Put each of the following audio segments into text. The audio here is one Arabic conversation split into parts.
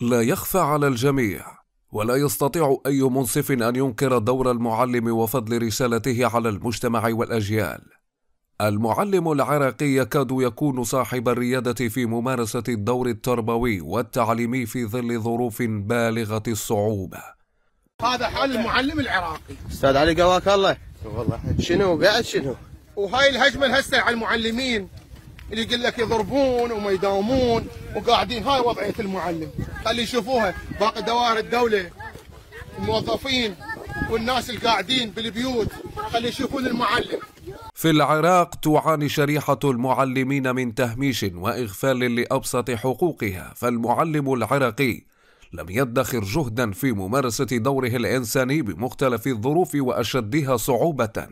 لا يخفى على الجميع ولا يستطيع اي منصف ان ينكر دور المعلم وفضل رسالته على المجتمع والاجيال المعلم العراقي يكاد يكون صاحب الرياده في ممارسه الدور التربوي والتعليمي في ظل ظروف بالغه الصعوبه هذا حال المعلم العراقي استاذ علي قواك الله والله شنو قاعد شنو وهاي الهجمه هسه على المعلمين اللي يقول لك يضربون وما يداومون وقاعدين هاي وضعيه المعلم خلي يشوفوها باقي دوائر الدوله الموظفين والناس القاعدين بالبيوت خلي يشوفون المعلم في العراق تعاني شريحة المعلمين من تهميش وإغفال لأبسط حقوقها فالمعلم العراقي لم يدخر جهدا في ممارسة دوره الإنساني بمختلف الظروف وأشدها صعوبة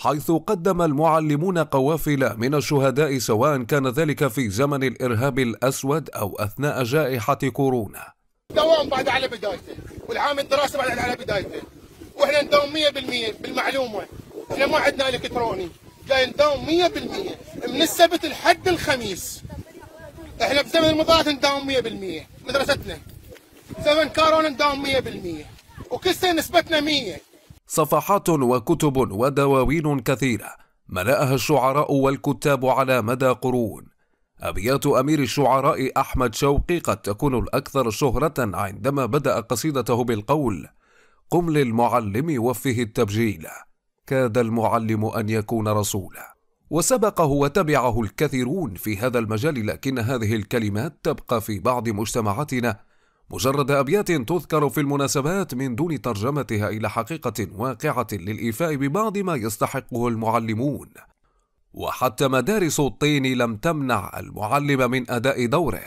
حيث قدم المعلمون قوافل من الشهداء سواء كان ذلك في زمن الإرهاب الأسود أو أثناء جائحة كورونا دوام بعد على بدايته والعام الدراسي بعد على بدايته واحنا نداوم 100% بالمعلومة احنا ما عندنا الكتروني جاي نداوم 100% من السبت لحد الخميس احنا بزمن المضاعف نداوم 100% مدرستنا زمن كورونا نداوم 100% وكل سنه نسبتنا 100 صفحات وكتب ودواوين كثيرة ملأها الشعراء والكتاب على مدى قرون أبيات أمير الشعراء أحمد شوقي قد تكون الأكثر شهرة عندما بدأ قصيدته بالقول قم للمعلم وفه التبجيل كاد المعلم أن يكون رسولا وسبقه وتبعه الكثيرون في هذا المجال لكن هذه الكلمات تبقى في بعض مجتمعاتنا مجرد أبيات تذكر في المناسبات من دون ترجمتها إلى حقيقة واقعة للإيفاء ببعض ما يستحقه المعلمون وحتى مدارس الطين لم تمنع المعلم من أداء دوره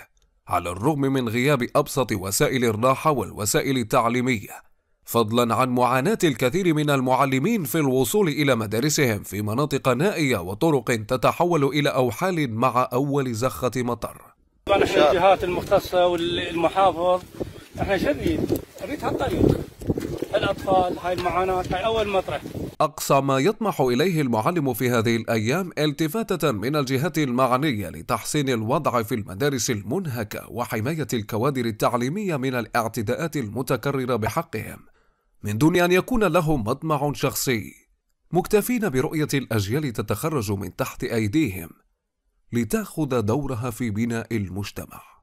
على الرغم من غياب أبسط وسائل الراحة والوسائل التعليمية فضلا عن معاناة الكثير من المعلمين في الوصول إلى مدارسهم في مناطق نائية وطرق تتحول إلى أوحال مع أول زخة مطر طبعا احنا الجهات المختصه والمحافظ احنا شديد ريت هالطريق الاطفال هاي المعاناه هاي اول مطرح أقصى ما يطمح إليه المعلم في هذه الأيام التفاتة من الجهات المعنية لتحسين الوضع في المدارس المنهكة وحماية الكوادر التعليمية من الاعتداءات المتكررة بحقهم من دون أن يكون لهم مطمع شخصي مكتفين برؤية الأجيال تتخرج من تحت أيديهم لتاخذ دورها في بناء المجتمع